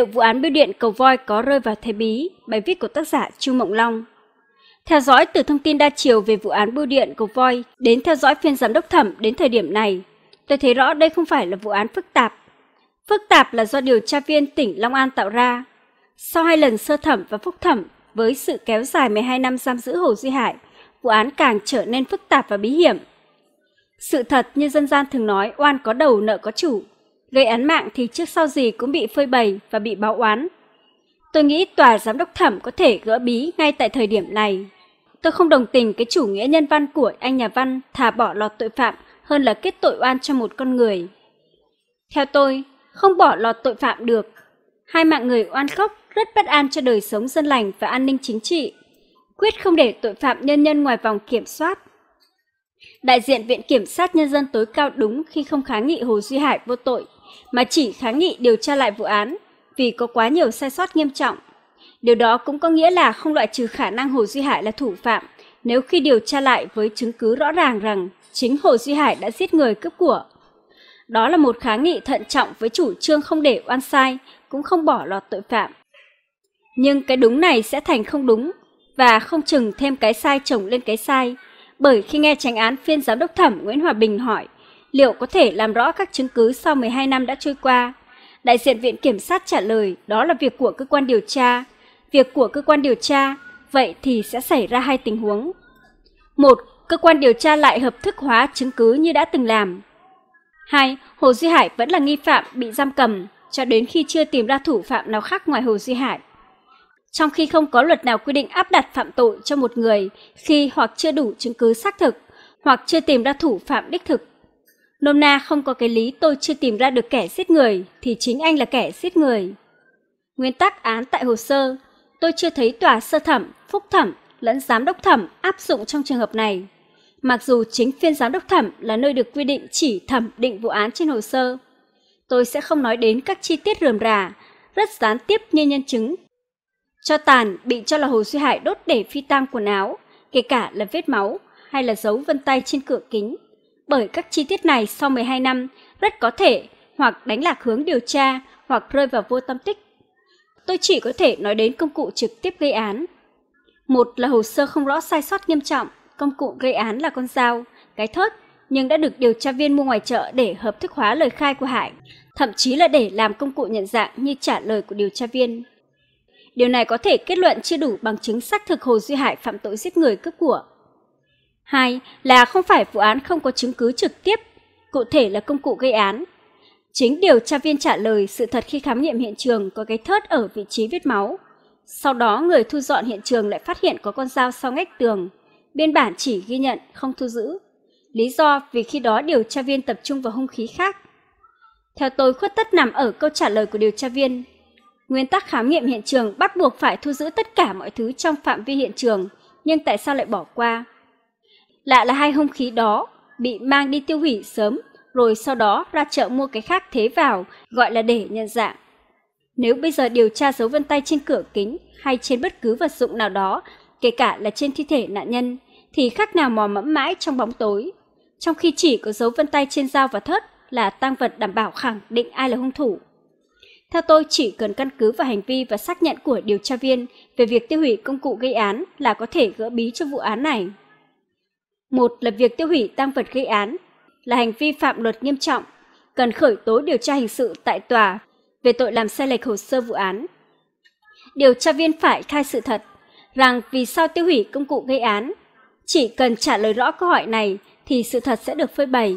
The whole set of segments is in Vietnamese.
liệu vụ án bưu điện cầu voi có rơi vào thế bí, bài viết của tác giả Chu Mộng Long. Theo dõi từ thông tin đa chiều về vụ án bưu điện cầu voi đến theo dõi phiên giám đốc thẩm đến thời điểm này, tôi thấy rõ đây không phải là vụ án phức tạp. Phức tạp là do điều tra viên tỉnh Long An tạo ra. Sau hai lần sơ thẩm và phúc thẩm với sự kéo dài 12 năm giam giữ Hồ Duy Hải, vụ án càng trở nên phức tạp và bí hiểm. Sự thật như dân gian thường nói oan có đầu nợ có chủ gây án mạng thì trước sau gì cũng bị phơi bày và bị báo oán. Tôi nghĩ tòa giám đốc thẩm có thể gỡ bí ngay tại thời điểm này. Tôi không đồng tình cái chủ nghĩa nhân văn của anh nhà văn thả bỏ lọt tội phạm hơn là kết tội oan cho một con người. Theo tôi, không bỏ lọt tội phạm được. Hai mạng người oan khóc rất bất an cho đời sống dân lành và an ninh chính trị. Quyết không để tội phạm nhân nhân ngoài vòng kiểm soát. Đại diện Viện Kiểm sát Nhân dân tối cao đúng khi không kháng nghị Hồ Duy Hải vô tội mà chỉ kháng nghị điều tra lại vụ án vì có quá nhiều sai sót nghiêm trọng. Điều đó cũng có nghĩa là không loại trừ khả năng Hồ Duy Hải là thủ phạm nếu khi điều tra lại với chứng cứ rõ ràng rằng chính Hồ Duy Hải đã giết người cướp của. Đó là một kháng nghị thận trọng với chủ trương không để oan sai, cũng không bỏ lọt tội phạm. Nhưng cái đúng này sẽ thành không đúng và không chừng thêm cái sai chồng lên cái sai. Bởi khi nghe tranh án phiên giám đốc thẩm Nguyễn Hòa Bình hỏi – liệu có thể làm rõ các chứng cứ sau 12 năm đã trôi qua. Đại diện Viện Kiểm sát trả lời đó là việc của cơ quan điều tra. Việc của cơ quan điều tra, vậy thì sẽ xảy ra hai tình huống. Một, cơ quan điều tra lại hợp thức hóa chứng cứ như đã từng làm. Hai, Hồ Duy Hải vẫn là nghi phạm bị giam cầm cho đến khi chưa tìm ra thủ phạm nào khác ngoài Hồ Duy Hải. Trong khi không có luật nào quy định áp đặt phạm tội cho một người khi hoặc chưa đủ chứng cứ xác thực, hoặc chưa tìm ra thủ phạm đích thực Nôm na không có cái lý tôi chưa tìm ra được kẻ giết người thì chính anh là kẻ giết người. Nguyên tắc án tại hồ sơ, tôi chưa thấy tòa sơ thẩm, phúc thẩm lẫn giám đốc thẩm áp dụng trong trường hợp này. Mặc dù chính phiên giám đốc thẩm là nơi được quy định chỉ thẩm định vụ án trên hồ sơ, tôi sẽ không nói đến các chi tiết rườm rà, rất gián tiếp như nhân chứng. Cho tàn bị cho là Hồ Duy Hải đốt để phi tang quần áo, kể cả là vết máu hay là dấu vân tay trên cửa kính bởi các chi tiết này sau 12 năm rất có thể hoặc đánh lạc hướng điều tra hoặc rơi vào vô tâm tích. Tôi chỉ có thể nói đến công cụ trực tiếp gây án. Một là hồ sơ không rõ sai sót nghiêm trọng, công cụ gây án là con dao, cái thớt, nhưng đã được điều tra viên mua ngoài chợ để hợp thức hóa lời khai của Hải, thậm chí là để làm công cụ nhận dạng như trả lời của điều tra viên. Điều này có thể kết luận chưa đủ bằng chứng xác thực Hồ Duy Hải phạm tội giết người cướp của, Hai là không phải vụ án không có chứng cứ trực tiếp, cụ thể là công cụ gây án. Chính điều tra viên trả lời sự thật khi khám nghiệm hiện trường có cái thớt ở vị trí vết máu. Sau đó người thu dọn hiện trường lại phát hiện có con dao sau ngách tường. Biên bản chỉ ghi nhận, không thu giữ. Lý do vì khi đó điều tra viên tập trung vào hung khí khác. Theo tôi khuất tất nằm ở câu trả lời của điều tra viên. Nguyên tắc khám nghiệm hiện trường bắt buộc phải thu giữ tất cả mọi thứ trong phạm vi hiện trường, nhưng tại sao lại bỏ qua? lạ là hai hung khí đó bị mang đi tiêu hủy sớm, rồi sau đó ra chợ mua cái khác thế vào, gọi là để nhận dạng. Nếu bây giờ điều tra dấu vân tay trên cửa kính hay trên bất cứ vật dụng nào đó, kể cả là trên thi thể nạn nhân, thì khác nào mò mẫm mãi trong bóng tối. Trong khi chỉ có dấu vân tay trên dao và thớt là tăng vật đảm bảo khẳng định ai là hung thủ. Theo tôi chỉ cần căn cứ vào hành vi và xác nhận của điều tra viên về việc tiêu hủy công cụ gây án là có thể gỡ bí cho vụ án này. Một là việc tiêu hủy tăng vật gây án là hành vi phạm luật nghiêm trọng, cần khởi tố điều tra hình sự tại tòa về tội làm sai lệch hồ sơ vụ án. Điều tra viên phải khai sự thật rằng vì sao tiêu hủy công cụ gây án. Chỉ cần trả lời rõ câu hỏi này thì sự thật sẽ được phơi bày.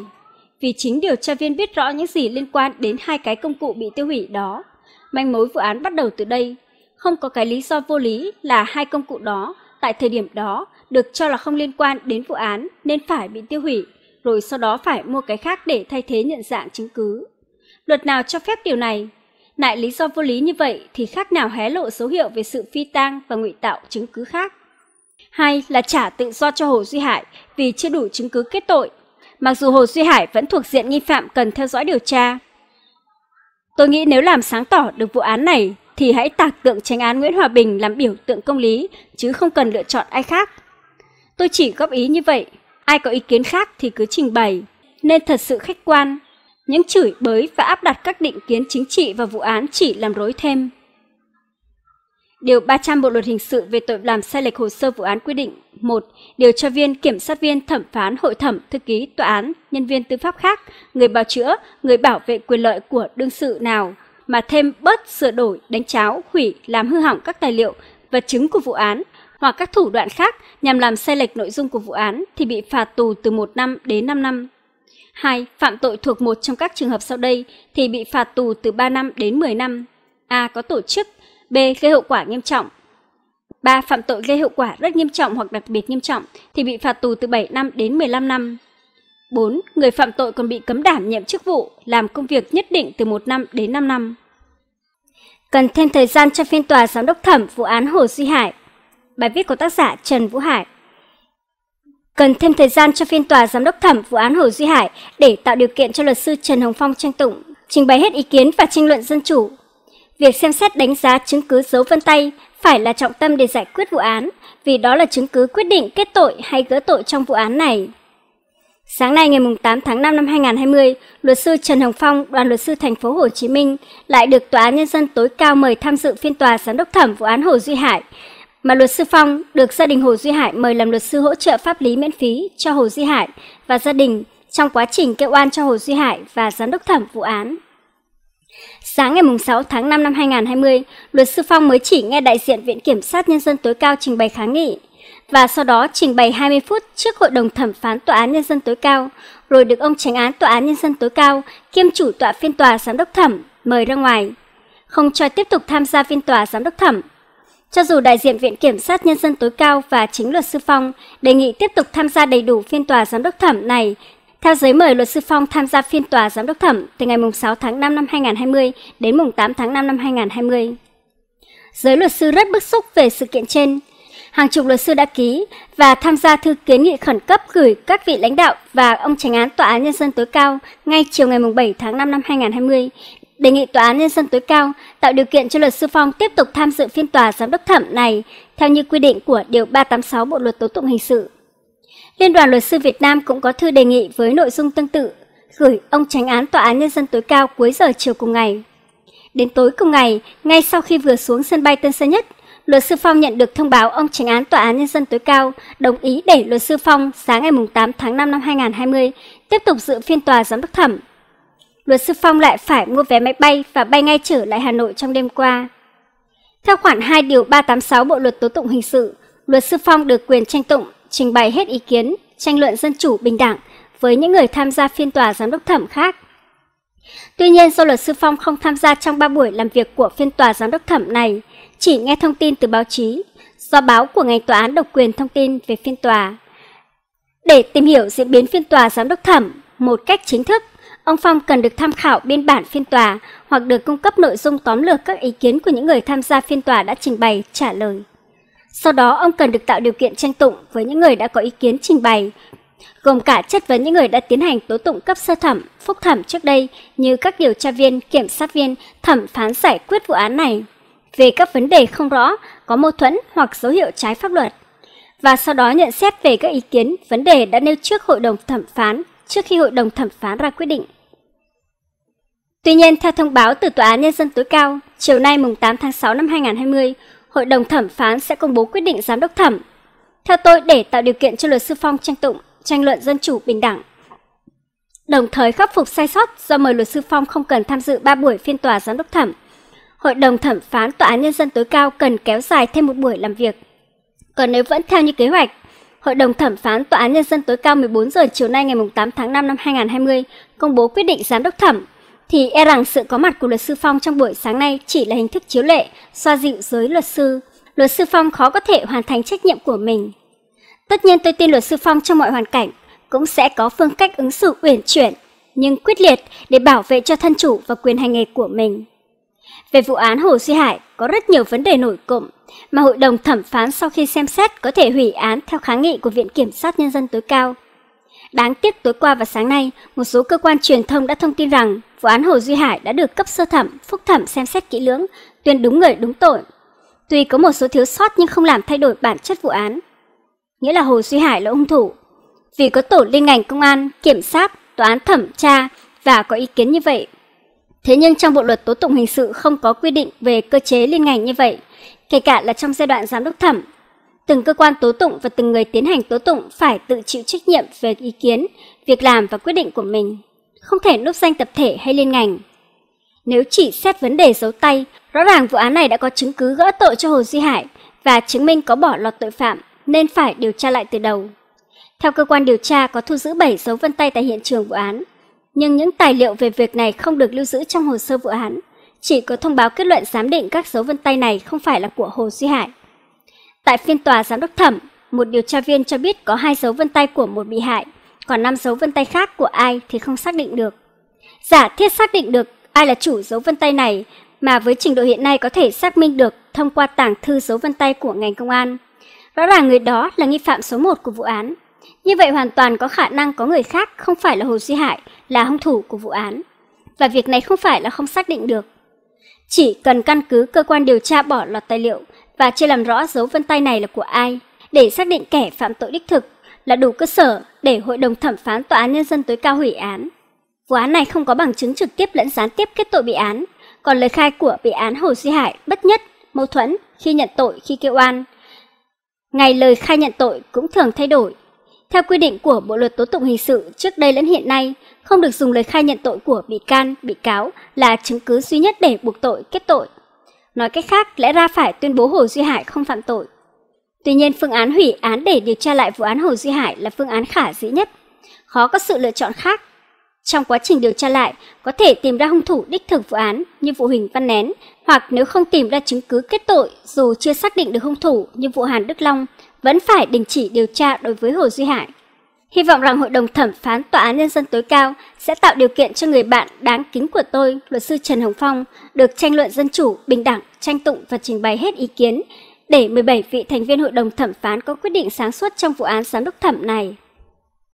Vì chính điều tra viên biết rõ những gì liên quan đến hai cái công cụ bị tiêu hủy đó. Manh mối vụ án bắt đầu từ đây, không có cái lý do vô lý là hai công cụ đó tại thời điểm đó được cho là không liên quan đến vụ án nên phải bị tiêu hủy, rồi sau đó phải mua cái khác để thay thế nhận dạng chứng cứ. Luật nào cho phép điều này? Nại lý do vô lý như vậy thì khác nào hé lộ dấu hiệu về sự phi tang và ngụy tạo chứng cứ khác. Hay là trả tự do cho Hồ Duy Hải vì chưa đủ chứng cứ kết tội, mặc dù Hồ Duy Hải vẫn thuộc diện nghi phạm cần theo dõi điều tra. Tôi nghĩ nếu làm sáng tỏ được vụ án này thì hãy tạc tượng tranh án Nguyễn Hòa Bình làm biểu tượng công lý, chứ không cần lựa chọn ai khác. Tôi chỉ góp ý như vậy, ai có ý kiến khác thì cứ trình bày, nên thật sự khách quan. Những chửi bới và áp đặt các định kiến chính trị vào vụ án chỉ làm rối thêm. Điều 300 Bộ Luật Hình sự về tội làm sai lệch hồ sơ vụ án quy định 1. Điều tra viên, kiểm sát viên, thẩm phán, hội thẩm, thư ký, tòa án, nhân viên tư pháp khác, người bào chữa, người bảo vệ quyền lợi của đương sự nào mà thêm bớt sửa đổi, đánh cháo, hủy, làm hư hỏng các tài liệu, vật chứng của vụ án hoặc các thủ đoạn khác nhằm làm sai lệch nội dung của vụ án thì bị phạt tù từ 1 năm đến 5 năm. 2. Phạm tội thuộc một trong các trường hợp sau đây thì bị phạt tù từ 3 năm đến 10 năm. A. Có tổ chức B. Gây hậu quả nghiêm trọng 3. Phạm tội gây hậu quả rất nghiêm trọng hoặc đặc biệt nghiêm trọng thì bị phạt tù từ 7 năm đến 15 năm. 4. Người phạm tội còn bị cấm đảm nhiệm chức vụ, làm công việc nhất định từ 1 năm đến 5 năm. Cần thêm thời gian cho phiên tòa giám đốc thẩm vụ án Hồ Duy Hải. Bài viết của tác giả Trần Vũ Hải. Cần thêm thời gian cho phiên tòa giám đốc thẩm vụ án Hồ Duy Hải để tạo điều kiện cho luật sư Trần Hồng Phong tranh tụng, trình bày hết ý kiến và tranh luận dân chủ. Việc xem xét đánh giá chứng cứ dấu vân tay phải là trọng tâm để giải quyết vụ án, vì đó là chứng cứ quyết định kết tội hay gỡ tội trong vụ án này. Sáng nay ngày 8 tháng 5 năm 2020, luật sư Trần Hồng Phong, đoàn luật sư thành phố Hồ Chí Minh lại được Tòa án Nhân dân tối cao mời tham dự phiên tòa giám đốc thẩm vụ án Hồ Duy Hải, mà luật sư Phong được gia đình Hồ Duy Hải mời làm luật sư hỗ trợ pháp lý miễn phí cho Hồ Duy Hải và gia đình trong quá trình kêu oan cho Hồ Duy Hải và giám đốc thẩm vụ án. Sáng ngày 6 tháng 5 năm 2020, luật sư Phong mới chỉ nghe đại diện Viện Kiểm sát Nhân dân tối cao trình bày kháng nghị và sau đó trình bày 20 phút trước Hội đồng Thẩm phán Tòa án Nhân dân tối cao, rồi được ông tránh án Tòa án Nhân dân tối cao kiêm chủ tọa phiên tòa giám đốc thẩm mời ra ngoài, không cho tiếp tục tham gia phiên tòa giám đốc thẩm. Cho dù đại diện Viện Kiểm sát Nhân dân tối cao và chính luật sư Phong đề nghị tiếp tục tham gia đầy đủ phiên tòa giám đốc thẩm này, theo giấy mời luật sư Phong tham gia phiên tòa giám đốc thẩm từ ngày 6 tháng 5 năm 2020 đến 8 tháng 5 năm 2020. Giới luật sư rất bức xúc về sự kiện trên, hàng chục luật sư đã ký và tham gia thư kiến nghị khẩn cấp gửi các vị lãnh đạo và ông tránh án Tòa án Nhân dân tối cao ngay chiều ngày 7 tháng 5 năm 2020 đề nghị Tòa án Nhân dân tối cao tạo điều kiện cho luật sư Phong tiếp tục tham dự phiên tòa giám đốc thẩm này theo như quy định của Điều 386 Bộ Luật Tố Tụng Hình sự. Liên đoàn Luật sư Việt Nam cũng có thư đề nghị với nội dung tương tự gửi ông tránh án Tòa án Nhân dân tối cao cuối giờ chiều cùng ngày. Đến tối cùng ngày, ngay sau khi vừa xuống sân bay Tân Sơn Nhất, luật sư Phong nhận được thông báo ông tránh án Tòa án Nhân dân tối cao đồng ý để luật sư Phong sáng ngày 8 tháng 5 năm 2020 tiếp tục dự phiên tòa giám đốc thẩm. Luật sư Phong lại phải mua vé máy bay và bay ngay trở lại Hà Nội trong đêm qua. Theo khoản 2 điều 386 Bộ luật tố tụng hình sự, luật sư Phong được quyền tranh tụng, trình bày hết ý kiến, tranh luận dân chủ bình đẳng với những người tham gia phiên tòa giám đốc thẩm khác. Tuy nhiên do luật sư Phong không tham gia trong 3 buổi làm việc của phiên tòa giám đốc thẩm này, chỉ nghe thông tin từ báo chí, do báo của ngành tòa án độc quyền thông tin về phiên tòa. Để tìm hiểu diễn biến phiên tòa giám đốc thẩm một cách chính thức, ông Phong cần được tham khảo biên bản phiên tòa hoặc được cung cấp nội dung tóm lược các ý kiến của những người tham gia phiên tòa đã trình bày trả lời. Sau đó, ông cần được tạo điều kiện tranh tụng với những người đã có ý kiến trình bày, gồm cả chất vấn những người đã tiến hành tố tụng cấp sơ thẩm, phúc thẩm trước đây như các điều tra viên, kiểm sát viên, thẩm phán giải quyết vụ án này về các vấn đề không rõ, có mâu thuẫn hoặc dấu hiệu trái pháp luật và sau đó nhận xét về các ý kiến, vấn đề đã nêu trước hội đồng thẩm phán trước khi hội đồng thẩm phán ra quyết định. Tuy nhiên, theo thông báo từ Tòa án Nhân dân tối cao, chiều nay mùng 8 tháng 6 năm 2020, Hội đồng thẩm phán sẽ công bố quyết định giám đốc thẩm. Theo tôi, để tạo điều kiện cho luật sư Phong tranh tụng, tranh luận dân chủ bình đẳng. Đồng thời khắc phục sai sót do mời luật sư Phong không cần tham dự 3 buổi phiên tòa giám đốc thẩm Hội đồng thẩm phán Tòa án Nhân dân tối cao cần kéo dài thêm một buổi làm việc. Còn nếu vẫn theo như kế hoạch, Hội đồng thẩm phán Tòa án Nhân dân tối cao 14 giờ chiều nay ngày 8 tháng 5 năm 2020 công bố quyết định giám đốc thẩm, thì e rằng sự có mặt của luật sư Phong trong buổi sáng nay chỉ là hình thức chiếu lệ, xoa dịu giới luật sư. Luật sư Phong khó có thể hoàn thành trách nhiệm của mình. Tất nhiên tôi tin luật sư Phong trong mọi hoàn cảnh cũng sẽ có phương cách ứng xử uyển chuyển, nhưng quyết liệt để bảo vệ cho thân chủ và quyền hành nghề của mình. Về vụ án Hồ Duy Hải có rất nhiều vấn đề nổi cộm mà hội đồng thẩm phán sau khi xem xét có thể hủy án theo kháng nghị của Viện Kiểm sát Nhân dân tối cao. Đáng tiếc tối qua và sáng nay, một số cơ quan truyền thông đã thông tin rằng vụ án Hồ Duy Hải đã được cấp sơ thẩm, phúc thẩm xem xét kỹ lưỡng, tuyên đúng người đúng tội. Tuy có một số thiếu sót nhưng không làm thay đổi bản chất vụ án. Nghĩa là Hồ Duy Hải là hung thủ. Vì có tổ liên ngành công an, kiểm sát, tòa án thẩm tra và có ý kiến như vậy Thế nhưng trong bộ luật tố tụng hình sự không có quy định về cơ chế liên ngành như vậy, kể cả là trong giai đoạn giám đốc thẩm. Từng cơ quan tố tụng và từng người tiến hành tố tụng phải tự chịu trách nhiệm về ý kiến, việc làm và quyết định của mình, không thể núp danh tập thể hay liên ngành. Nếu chỉ xét vấn đề giấu tay, rõ ràng vụ án này đã có chứng cứ gỡ tội cho Hồ Duy Hải và chứng minh có bỏ lọt tội phạm nên phải điều tra lại từ đầu. Theo cơ quan điều tra có thu giữ 7 dấu vân tay tại hiện trường vụ án, nhưng những tài liệu về việc này không được lưu giữ trong hồ sơ vụ án, chỉ có thông báo kết luận giám định các dấu vân tay này không phải là của Hồ Duy Hải. Tại phiên tòa giám đốc thẩm, một điều tra viên cho biết có hai dấu vân tay của một bị hại, còn năm dấu vân tay khác của ai thì không xác định được. Giả thiết xác định được ai là chủ dấu vân tay này mà với trình độ hiện nay có thể xác minh được thông qua tảng thư dấu vân tay của ngành công an. Rõ ràng người đó là nghi phạm số 1 của vụ án. Như vậy hoàn toàn có khả năng có người khác không phải là Hồ Duy Hải là hung thủ của vụ án. Và việc này không phải là không xác định được. Chỉ cần căn cứ cơ quan điều tra bỏ lọt tài liệu và chưa làm rõ dấu vân tay này là của ai để xác định kẻ phạm tội đích thực là đủ cơ sở để Hội đồng Thẩm phán Tòa án Nhân dân tối cao hủy án. Vụ án này không có bằng chứng trực tiếp lẫn gián tiếp kết tội bị án, còn lời khai của bị án Hồ Duy Hải bất nhất, mâu thuẫn khi nhận tội khi kêu oan. Ngày lời khai nhận tội cũng thường thay đổi, theo quy định của Bộ luật tố tụng hình sự trước đây lẫn hiện nay, không được dùng lời khai nhận tội của bị can, bị cáo là chứng cứ duy nhất để buộc tội, kết tội. Nói cách khác, lẽ ra phải tuyên bố Hồ Duy Hải không phạm tội. Tuy nhiên, phương án hủy án để điều tra lại vụ án Hồ Duy Hải là phương án khả dĩ nhất. Khó có sự lựa chọn khác. Trong quá trình điều tra lại, có thể tìm ra hung thủ đích thực vụ án như vụ Huỳnh Văn Nén, hoặc nếu không tìm ra chứng cứ kết tội dù chưa xác định được hung thủ như vụ Hàn Đức Long, vẫn phải đình chỉ điều tra đối với Hồ Duy Hải. Hy vọng rằng hội đồng thẩm phán tòa án nhân dân tối cao sẽ tạo điều kiện cho người bạn đáng kính của tôi, luật sư Trần Hồng Phong, được tranh luận dân chủ, bình đẳng, tranh tụng và trình bày hết ý kiến để 17 vị thành viên hội đồng thẩm phán có quyết định sáng suốt trong vụ án giám đốc thẩm này.